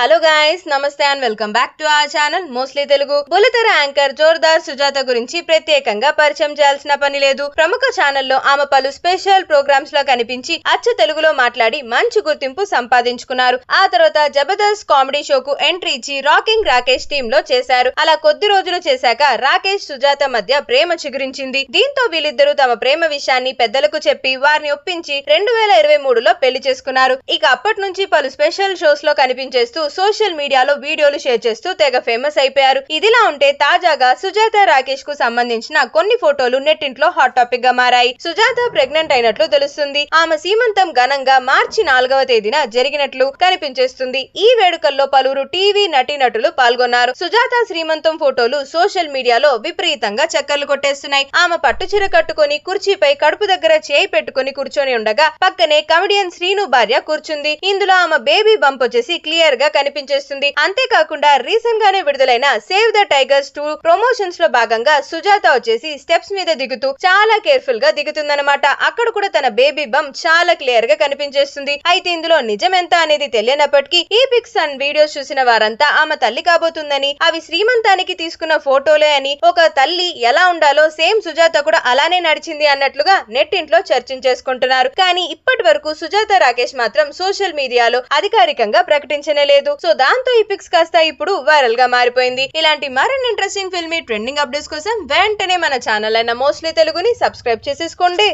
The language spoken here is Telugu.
హలో గాయస్ నమస్తే అండ్ వెల్కమ్ బ్యాక్ టు ఆ ఛానల్ మోస్ట్లీ తెలుగు బులితెర యాంకర్ జోర్దార్ సుజాత గురించి ప్రత్యేకంగా పరిచయం చేయాల్సిన పని లేదు ప్రముఖ ఛానల్లో ఆమె పలు స్పెషల్ ప్రోగ్రామ్స్ లో కనిపించి అచ్చ తెలుగులో మాట్లాడి మంచి గుర్తింపు సంపాదించుకున్నారు ఆ తర్వాత జబర్దస్త్ కామెడీ షోకు ఎంట్రీ ఇచ్చి రాకింగ్ రాకేష్ టీమ్ లో చేశారు అలా కొద్ది రోజులు చేశాక రాకేష్ సుజాత మధ్య ప్రేమ చిగురించింది దీంతో వీళ్ళిద్దరూ తమ ప్రేమ విషయాన్ని పెద్దలకు చెప్పి వారిని ఒప్పించి రెండు వేల ఇరవై మూడులో పెళ్లి చేసుకున్నారు ఇక అప్పటి నుంచి పలు స్పెషల్ షోస్ లో కనిపించేస్తూ సోషల్ మీడియాలో వీడియోలు షేర్ చేస్తూ తెగ ఫేమస్ అయిపోయారు ఇదిలా ఉంటే తాజాగా సుజాత రాకేష్ కు సంబంధించిన కొన్ని ఫోటోలు నెట్టింట్లో హాట్ టాపిక్ గా మారాయి సుజాత ప్రెగ్నెంట్ అయినట్లు తెలుస్తుంది ఆమె సీమంతం ఘనంగా మార్చి నాలుగవ తేదీన జరిగినట్లు కనిపించేస్తుంది ఈ వేడుకల్లో పలువురు టీవీ నటీనటులు పాల్గొన్నారు సుజాత శ్రీమంతం ఫోటోలు సోషల్ మీడియాలో విపరీతంగా చక్కర్లు కొట్టేస్తున్నాయి ఆమె పట్టు చీర కట్టుకుని కుర్చీపై కడుపు దగ్గర చేయి పెట్టుకుని కూర్చొని ఉండగా పక్కనే కమిడియన్ శ్రీను భార్య కూర్చుంది ఇందులో ఆమె బేబీ బంప్ వచ్చేసి క్లియర్ గా కనిపించేస్తుంది అంతేకాకుండా రీసెంట్ గానే విడుదలైన save the tigers two promotions లో భాగంగా సుజాత వచ్చేసి స్టెప్స్ మీద దిగుతూ చాలా కేర్ఫుల్ గా దిగుతుందనమాట అక్కడ కూడా తన బేబీ బమ్ చాలా క్లియర్ గా కనిపించేస్తుంది అయితే ఇందులో నిజం ఎంత అనేది తెలియనప్పటికీ ఈ పిక్స్ అండ్ వీడియోస్ చూసిన వారంతా ఆమె తల్లి కాబోతుందని అవి శ్రీమంతానికి తీసుకున్న ఫోటోలే అని ఒక తల్లి ఎలా ఉండాలో సేమ్ సుజాత కూడా అలానే నడిచింది అన్నట్లుగా నెట్టింట్లో చర్చించేసుకుంటున్నారు కానీ ఇప్పటి వరకు సుజాత రాకేష్ మాత్రం సోషల్ మీడియాలో అధికారికంగా ప్రకటించనే లేదు లేదు సో దాంతో ఈ పిక్స్ కాస్త ఇప్పుడు వైరల్ గా మారిపోయింది ఇలాంటి మరిన్ని ఇంట్రెస్టింగ్ ఫిల్మీ ట్రెండింగ్ అప్డేట్స్ కోసం వెంటనే మన ఛానల్ అయిన మోస్ట్లీ తెలుగుని సబ్స్క్రైబ్ చేసేసుకోండి